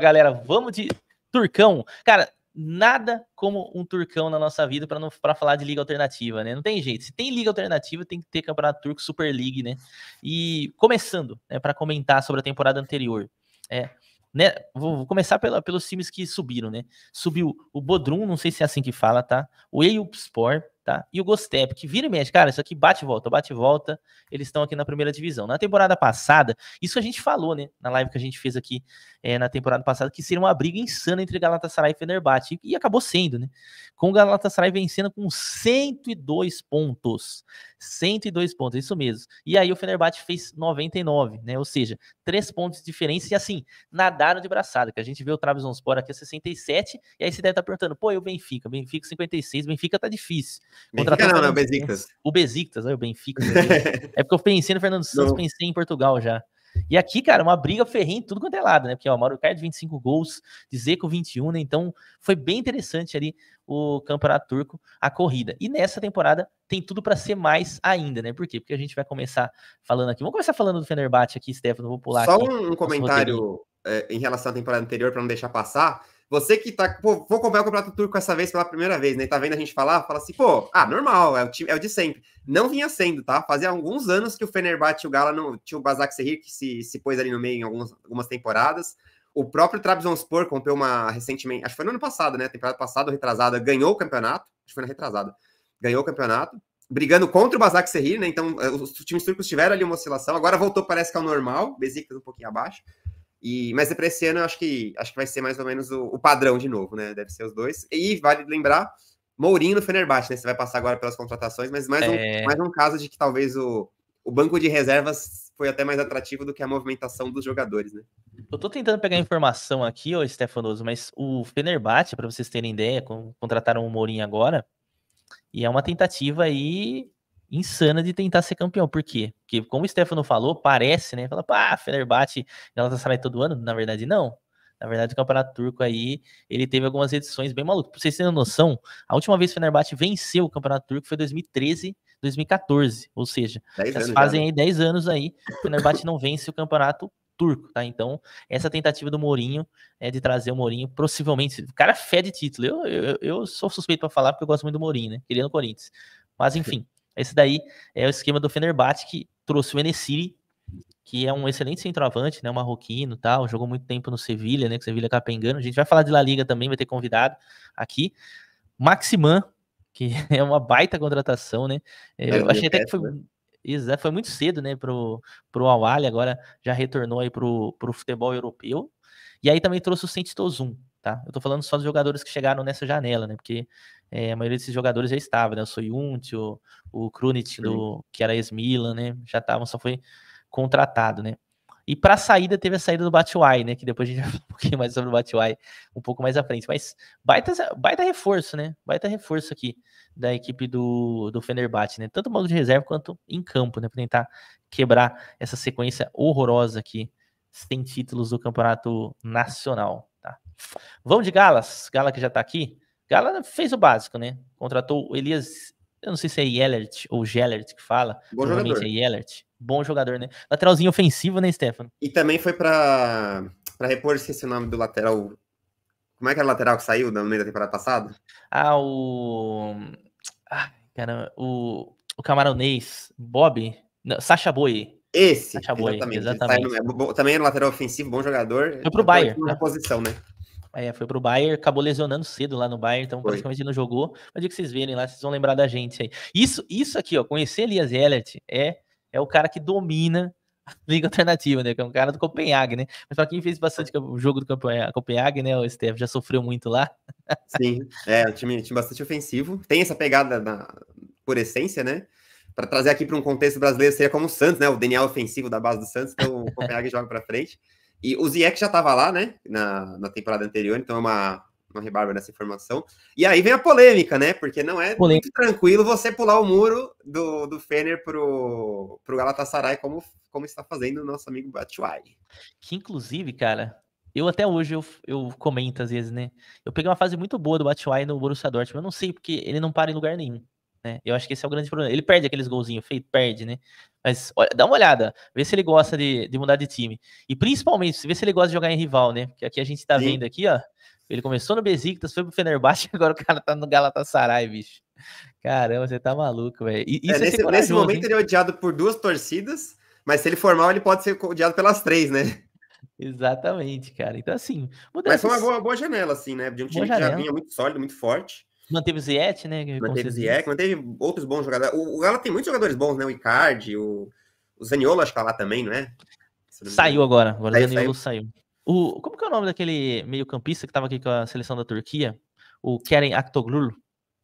galera, vamos de Turcão. Cara, nada como um Turcão na nossa vida para não para falar de liga alternativa, né? Não tem jeito. Se tem liga alternativa, tem que ter Campeonato Turco, Super League, né? E começando, né, para comentar sobre a temporada anterior. É, né, vou, vou começar pela, pelos times que subiram, né? Subiu o Bodrum, não sei se é assim que fala, tá? O Eyüpspor, tá? E o Gostep, que vira e mexe, cara, isso aqui bate e volta, bate e volta, eles estão aqui na primeira divisão. Na temporada passada, isso a gente falou, né, na live que a gente fez aqui é, na temporada passada, que seria uma briga insana entre Galatasaray e Fenerbahçe, e, acabou sendo, né? Com o Galatasaray vencendo com 102 pontos. 102 pontos, é isso mesmo. E aí o Fenerbahçe fez 99, né? Ou seja, três pontos de diferença e assim, nadaram de braçada, que a gente vê o Trabzonspor aqui a 67, e aí você deve estar tá perguntando, pô, e o Benfica? Benfica 56, Benfica tá difícil. Contratou não, não, Besiktas. O Besiktas, aí né, o Benfica. é porque eu pensei no Fernando Santos, não. pensei em Portugal já. E aqui, cara, uma briga ferrenha em tudo quanto é lado, né? Porque, ó, Mauro de 25 gols, de Zeco 21, né? Então, foi bem interessante ali o Campeonato Turco, a corrida. E nessa temporada tem tudo para ser mais ainda, né? Por quê? Porque a gente vai começar falando aqui. Vamos começar falando do Fenerbahçe aqui, Stefano, vou pular Só aqui, um comentário é, em relação à temporada anterior, para não deixar passar. Você que tá, pô, vou comprar o Campeonato Turco essa vez pela primeira vez, né? Tá vendo a gente falar? Fala assim, pô, ah, normal, é o, time, é o de sempre. Não vinha sendo, tá? Fazia alguns anos que o Fenerbahçe e o Gala não. Tinha o Bazak Serrir que se, se pôs ali no meio em algumas, algumas temporadas. O próprio Trabzonspor comprou uma recentemente, acho que foi no ano passado, né? Temporada passada, retrasada, ganhou o campeonato. Acho que foi na retrasada. Ganhou o campeonato brigando contra o Basak Serrir, né? Então, os times turcos tiveram ali uma oscilação. Agora voltou, parece que é o normal. Besiktas um pouquinho abaixo. E, mas é para esse ano eu acho que acho que vai ser mais ou menos o, o, padrão de novo, né? Deve ser os dois. E vale lembrar, Mourinho no Fenerbahçe, né? Você vai passar agora pelas contratações, mas mais, é... um, mais um caso de que talvez o, o banco de reservas foi até mais atrativo do que a movimentação dos jogadores, né? Eu tô tentando pegar informação aqui, ô Stefanoso, mas o Fenerbahçe, para vocês terem ideia, contrataram o Mourinho agora, e é uma tentativa aí insana de tentar ser campeão. Por quê? Porque, como o Stefano falou, parece, né? Fala, pá, Fenerbahçe, saindo todo ano. Na verdade, não. Na verdade, o Campeonato Turco aí, ele teve algumas edições bem malucas. Pra vocês terem noção, a última vez que o Fenerbahçe venceu o Campeonato Turco foi 2013, 2014. Ou seja, fazem já, né? aí 10 anos aí, o Fenerbahçe não vence o Campeonato Turco, tá? Então, essa tentativa do Mourinho é de trazer o Mourinho, possivelmente, o cara de título. Eu, eu, eu sou suspeito para falar porque eu gosto muito do Mourinho, né? Queria no Corinthians. Mas, enfim, esse daí é o esquema do Fenerbahçe que trouxe o Enesiri, que é um excelente centroavante, né, marroquino, tal, jogou muito tempo no Sevilha, né, que Sevilha capengano. A gente vai falar de La Liga também, vai ter convidado aqui. Maximan, que é uma baita contratação, né? É, é, eu achei até que foi né? isso, é, foi muito cedo, né, pro, pro Awali, agora já retornou aí pro, pro futebol europeu. E aí também trouxe o Senti Tá? Eu estou falando só dos jogadores que chegaram nessa janela, né? Porque é, a maioria desses jogadores já estava, né? O Soyunti, o, o Krunic, do, que era ex-Milan, né? Já estavam, só foi contratado, né? E para a saída, teve a saída do Batuai, né? Que depois a gente vai falar um pouquinho mais sobre o Batuai um pouco mais à frente. Mas baita, baita reforço, né? Baita reforço aqui da equipe do, do Fenerbahçe, né? Tanto modo de reserva quanto em campo, né? Para tentar quebrar essa sequência horrorosa aqui, sem títulos do Campeonato Nacional. Vamos de Galas. Gala que já tá aqui. Gala fez o básico, né? Contratou o Elias. Eu não sei se é Yellert ou Gellert que fala. Bom jogador. É Yellert. Bom jogador, né? Lateralzinho ofensivo, né, Stefano? E também foi para para repor, esse o nome do lateral. Como é que era o lateral que saiu no meio da temporada passada? Ah, o. Ah, caramba. O, o camaronês. Bob. Sasha Sacha Boy. Esse, Sacha Boy, exatamente. Tá exatamente. É, também era lateral ofensivo, bom jogador. Foi pro Bayern. Tá Na né? posição, né? É, foi pro Bayern, acabou lesionando cedo lá no Bayern, então foi. praticamente não jogou. Mas de que vocês verem lá, vocês vão lembrar da gente aí. Isso, isso aqui, ó, conhecer Elias Elliott é, é o cara que domina a Liga Alternativa, né? Que é um cara do Copenhague, né? Mas pra quem fez bastante é. o jogo do eh, Copenhague, né? O Steph já sofreu muito lá. Sim, é, um time, time bastante ofensivo. Tem essa pegada na, por essência, né? Para trazer aqui para um contexto brasileiro, seria como o Santos, né? O Daniel ofensivo da base do Santos, então o Copenhague joga para frente. E o Ziyech já estava lá, né, na, na temporada anterior, então é uma, uma rebarba nessa informação. E aí vem a polêmica, né? Porque não é polêmica. muito tranquilo você pular o muro do, do Fener pro, pro Galatasaray, como, como está fazendo o nosso amigo Batshuayi. Que inclusive, cara, eu até hoje eu, eu comento às vezes, né? Eu peguei uma fase muito boa do Batshuayi no Borussia Dortmund. Eu não sei porque ele não para em lugar nenhum. Né? Eu acho que esse é o grande problema. Ele perde aqueles golzinhos feitos, perde, né? Mas olha, dá uma olhada, vê se ele gosta de, de mudar de time. E principalmente, vê se ele gosta de jogar em rival, né? Porque aqui a gente tá Sim. vendo aqui, ó. Ele começou no Besiktas, foi pro Fenerbahçe, agora o cara tá no Galatasaray, bicho. Caramba, você tá maluco, velho. É, é, nesse, é nesse, momento hein? ele é odiado por duas torcidas, mas se ele for mal, ele pode ser odiado pelas três, né? Exatamente, cara. Então, assim. Mudanças... Mas foi uma boa, boa janela, assim, né? De um time que já vinha muito sólido, muito forte. Manteve o Ziet, né? Manteve o Ziet, manteve outros bons jogadores. O, o Galo tem muitos jogadores bons, né? O Icardi, o, o Zaniolo, acho que tá lá também, né? não é? saiu agora, agora saiu, o Zaniolo saiu. saiu. O, como que é o nome daquele meio-campista que tava aqui com a seleção da Turquia? O Keren Aktoglu.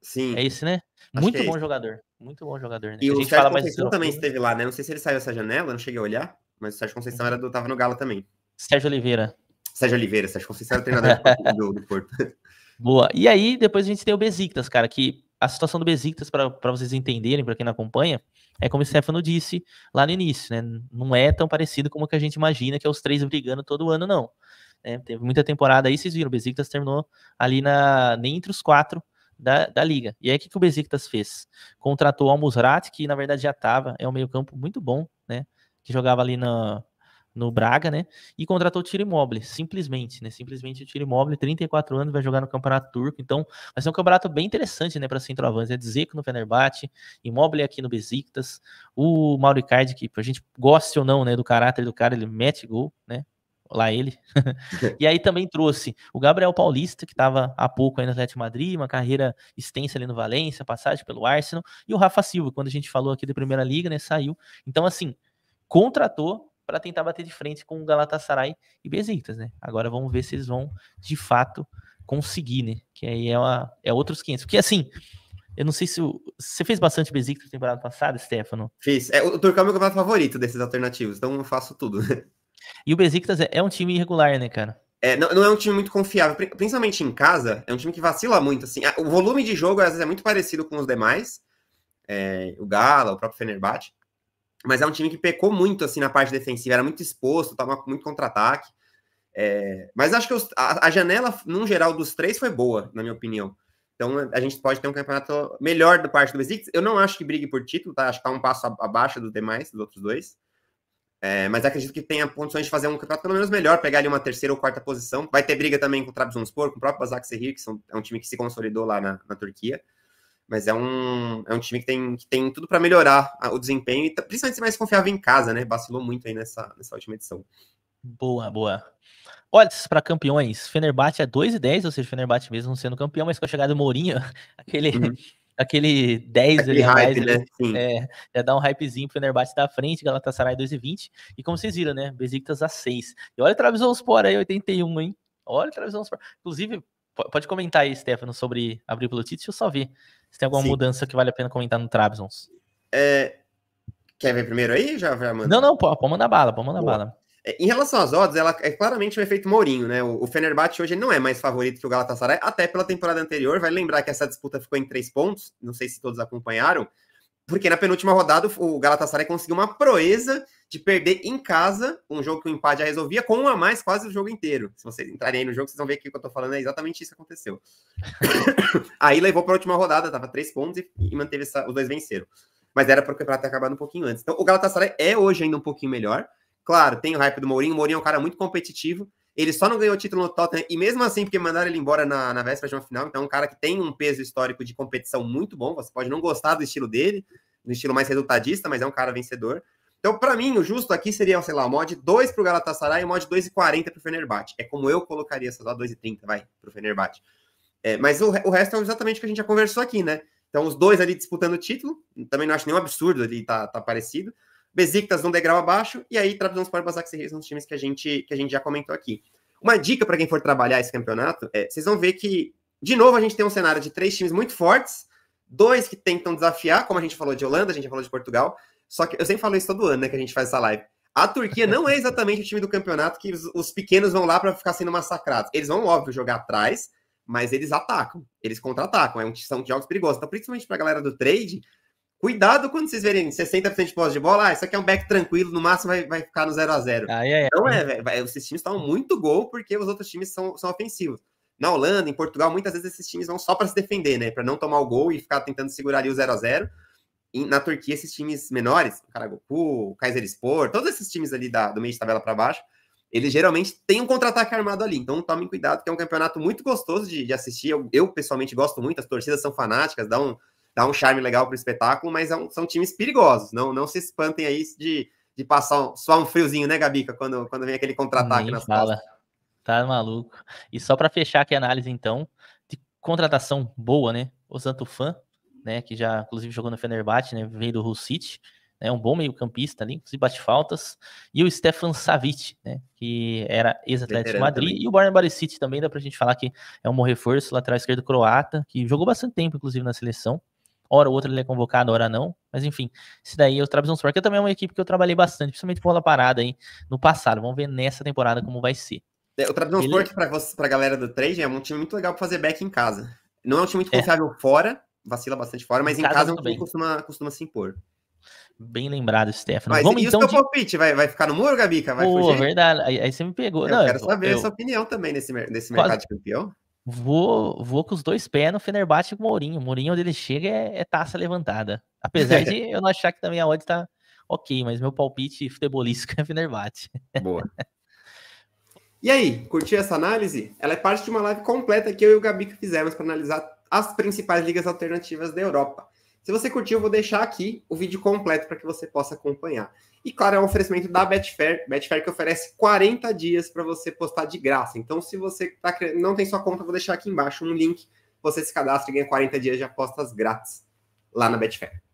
Sim. É esse, né? Acho muito é bom esse. jogador. Muito bom jogador. Né? E o Sérgio Conceição também esteve lá, né? Não sei se ele saiu essa janela, não cheguei a olhar, mas o Sérgio Conceição era do, tava no Galo também. Sérgio Oliveira. Sérgio Oliveira, Sérgio Conceição era treinador do, do Porto. Boa. E aí, depois a gente tem o Besiktas, cara, que a situação do Besiktas, para vocês entenderem, para quem não acompanha, é como o Stefano disse lá no início, né? Não é tão parecido como que a gente imagina, que é os três brigando todo ano, não. É, teve muita temporada aí, vocês viram, o Besiktas terminou ali na, nem né, entre os quatro da, da liga. E aí, o que, que o Besiktas fez? Contratou o Almusrat, que na verdade já estava, é um meio campo muito bom, né? Que jogava ali na, no Braga, né? E contratou o Tiro Immobile, simplesmente, né? Simplesmente o Tiro Immobile, 34 anos, vai jogar no Campeonato Turco. Então, vai ser um campeonato bem interessante, né, para centroavantes. É de Zeco no Fenerbahçe, Immobile aqui no Besiktas, o Mauricardi, que a gente goste ou não, né, do caráter do cara, ele mete gol, né? lá ele. e aí também trouxe o Gabriel Paulista, que estava há pouco aí no Atlético Madrid, uma carreira extensa ali no Valência, passagem pelo Arsenal, e o Rafa Silva, quando a gente falou aqui da Primeira Liga, né, saiu. Então assim, contratou para tentar bater de frente com o Galatasaray e Besiktas, né? Agora vamos ver se eles vão de fato conseguir, né? Que aí é, uma, é outros 500. Porque assim, eu não sei se o, você fez bastante Besiktas na temporada passada, Stefano. Fiz. É, o Turcão é meu campeonato favorito desses alternativos, então eu faço tudo. E o Besiktas é, é um time irregular, né, cara? É, não, não, é um time muito confiável, principalmente em casa, é um time que vacila muito, assim, o volume de jogo às vezes é muito parecido com os demais, é, o Gala, o próprio Fenerbahçe, mas é um time que pecou muito assim na parte defensiva, era muito exposto, estava muito contra-ataque. É, mas acho que os, a, a, janela, num geral, dos três foi boa, na minha opinião. Então a gente pode ter um campeonato melhor da parte do Besiktas. Eu não acho que brigue por título, tá? Acho que tá um passo abaixo dos demais, dos outros dois. É, mas acredito que tenha condições de fazer um campeonato pelo menos melhor, pegar ali uma terceira ou quarta posição. Vai ter briga também com o Trabzonspor, com o próprio Basak que são, é um time que se consolidou lá na, na Turquia mas é um, é um time que tem, que tem tudo para melhorar o desempenho e tá, principalmente ser mais confiável em casa, né? Vacilou muito aí nessa, nessa última edição. Boa, boa. Olha, para campeões, Fenerbahçe é 2 e 10, ou seja, Fenerbahçe mesmo sendo campeão, mas com a chegada do Mourinho, aquele, uhum. aquele 10 aquele ali hype, né? Ele, é, já dá um hypezinho pro Fenerbahçe da frente, Galatasaray 2 e 20, e como vocês viram, né, Besiktas a 6. E olha o sport aí, 81, hein? Olha o sport Inclusive, Pode comentar aí, Stefano, sobre abrir Bluetooth. Deixa eu só ver se tem alguma Sim. mudança que vale a pena comentar no Trabzons. É... Quer ver primeiro aí? Já, já manda. Não, não, pô manda bala, pô, manda Boa. bala. É, em relação às odds, ela é claramente um efeito Mourinho, né? O, o Fenerbahçe hoje não é mais favorito que o Galatasaray, até pela temporada anterior. Vai lembrar que essa disputa ficou em três pontos, não sei se todos acompanharam, porque na penúltima rodada o Galatasaray conseguiu uma proeza de perder em casa um jogo que o empate já resolvia, com um a mais quase o jogo inteiro. Se vocês entrarem aí no jogo, vocês vão ver que o que eu tô falando é exatamente isso que aconteceu. aí levou para a última rodada, tava três pontos e, manteve essa, os dois venceram. Mas era para o campeonato ter acabado um pouquinho antes. Então o Galatasaray é hoje ainda um pouquinho melhor. Claro, tem o hype do Mourinho. O Mourinho é um cara muito competitivo. Ele só não ganhou o título no Tottenham e mesmo assim, porque mandaram ele embora na, na véspera de uma final. Então, é um cara que tem um peso histórico de competição muito bom. Você pode não gostar do estilo dele, no estilo mais resultadista, mas é um cara vencedor. Então, para mim, o justo aqui seria, sei lá, mod 2 para o Galatasaray e mod 2,40 para o Fenerbahçe. É como eu colocaria, essas lá, 2,30, vai, para o Fenerbahçe. É, mas o, o, resto é exatamente o que a gente já conversou aqui, né? Então, os dois ali disputando o título, também não acho nenhum absurdo ali, tá, tá parecido. Besiktas num degrau abaixo, e aí Trabzonspor e Basaksehir são os times que a gente, que a gente já comentou aqui. Uma dica para quem for trabalhar esse campeonato é, vocês vão ver que, de novo, a gente tem um cenário de três times muito fortes, dois que tentam desafiar, como a gente falou de Holanda, a gente falou de Portugal. Só que eu sempre falo isso todo ano, né, que a gente faz essa live. A Turquia não é exatamente o time do campeonato que os, os pequenos vão lá para ficar sendo massacrados. Eles vão, óbvio, jogar atrás, mas eles atacam, eles contra-atacam. É um, são jogos perigosos. Então, principalmente para a galera do trade, cuidado quando vocês verem 60% de posse de bola. Ah, isso aqui é um back tranquilo, no máximo vai, vai ficar no 0 a 0 ah, é, é. Não é, velho. Esses times estão muito gol porque os outros times são, são ofensivos na Holanda, em Portugal, muitas vezes esses times vão só para se defender, né? Para não tomar o gol e ficar tentando segurar ali o 0 a 0 e na Turquia, esses times menores, Karagoku, Kayserispor, todos esses times ali da, do meio de tabela para baixo, eles geralmente têm um contra-ataque armado ali. Então tomem cuidado, que é um campeonato muito gostoso de, de assistir. Eu, eu, pessoalmente gosto muito, as torcidas são fanáticas, dá um, dá um charme legal para o espetáculo, mas é são times perigosos. Não, não se espantem aí de, de passar um, só um friozinho, né, Gabica, quando, quando vem aquele contra-ataque nas fala. Costas. Tá maluco. E só para fechar aqui a análise, então, de contratação boa, né? O Santo Fã, né? Que já, inclusive, jogou no Fenerbahçe, né? Veio do Hull City. É um bom meio-campista ali, inclusive bate faltas. E o Stefan Savic, né? Que era ex-atleta de Madrid. Também. E o Barney Barisic também, dá pra gente falar que é um bom reforço, lateral esquerdo croata, que jogou bastante tempo, inclusive, na seleção. Hora ou outra ele é convocado, hora não. Mas enfim, esse daí é o Trabzonspor, que também é uma equipe que eu trabalhei bastante, principalmente bola parada aí no passado. Vamos ver nessa temporada como vai ser. É, o Transport, para a galera do trade, é um time muito legal pra fazer back em casa. Não é um time muito é. confiável é. fora, vacila bastante fora, mas em, em casa, casa é um time que costuma, costuma se impor. Bem lembrado, Stefano. Mas, Vamos e então o seu de... palpite? Vai, vai ficar no muro, Gabica? Vai Pô, fugir? verdade. Aí, aí, você me pegou. Eu Não, quero eu, saber eu, a sua opinião também nesse, nesse quase... mercado de campeão. Vou, vou com os dois pés no Fenerbahçe com o Mourinho. O Mourinho, onde ele chega, é, é taça levantada. Apesar de eu não achar que também a odd tá ok, mas meu palpite futebolístico é Fenerbahçe. Boa. E aí, curtiu essa análise? Ela é parte de uma live completa que eu e o Gabi fizemos para analisar as principais ligas alternativas da Europa. Se você curtiu, eu vou deixar aqui o vídeo completo para que você possa acompanhar. E claro, é um oferecimento da Betfair, Betfair que oferece 40 dias para você postar de graça. Então, se você tá, não tem sua conta, eu vou deixar aqui embaixo um link. Você se cadastra e ganha 40 dias de apostas grátis lá na Betfair.